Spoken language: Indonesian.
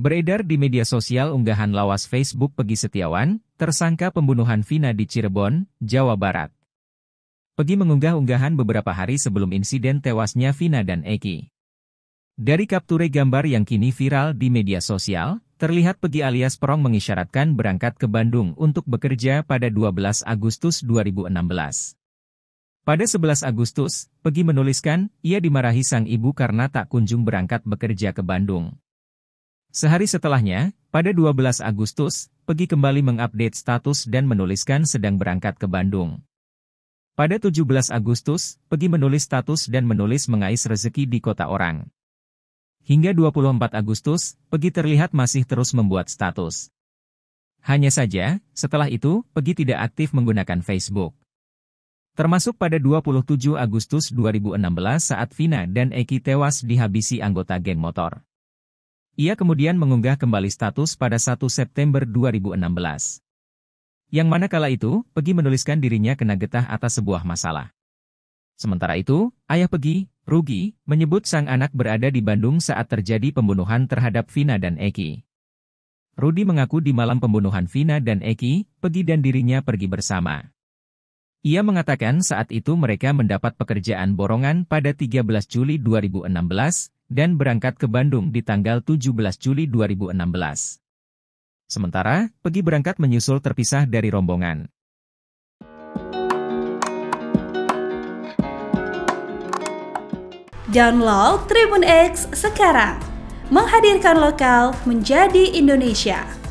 Beredar di media sosial unggahan lawas Facebook Pegi Setiawan, tersangka pembunuhan Vina di Cirebon, Jawa Barat. Pegi mengunggah unggahan beberapa hari sebelum insiden tewasnya Vina dan Eki. Dari kapture gambar yang kini viral di media sosial, terlihat Pegi alias Perong mengisyaratkan berangkat ke Bandung untuk bekerja pada 12 Agustus 2016. Pada 11 Agustus, Pegi menuliskan, ia dimarahi sang ibu karena tak kunjung berangkat bekerja ke Bandung. Sehari setelahnya, pada 12 Agustus, Pegi kembali mengupdate status dan menuliskan sedang berangkat ke Bandung. Pada 17 Agustus, Pegi menulis status dan menulis mengais rezeki di kota orang. Hingga 24 Agustus, Pegi terlihat masih terus membuat status. Hanya saja, setelah itu, Pegi tidak aktif menggunakan Facebook. Termasuk pada 27 Agustus 2016 saat Vina dan Eki tewas dihabisi anggota geng motor. Ia kemudian mengunggah kembali status pada 1 September 2016. Yang mana kala itu, Pegi menuliskan dirinya kena getah atas sebuah masalah. Sementara itu, ayah Pegi, Rugi, menyebut sang anak berada di Bandung saat terjadi pembunuhan terhadap Vina dan Eki. Rudi mengaku di malam pembunuhan Vina dan Eki, Pegi dan dirinya pergi bersama. Ia mengatakan saat itu mereka mendapat pekerjaan borongan pada 13 Juli 2016, dan berangkat ke Bandung di tanggal 17 Juli 2016. Sementara, Pegi berangkat menyusul terpisah dari rombongan. Download Tribun X sekarang. Menghadirkan lokal menjadi Indonesia.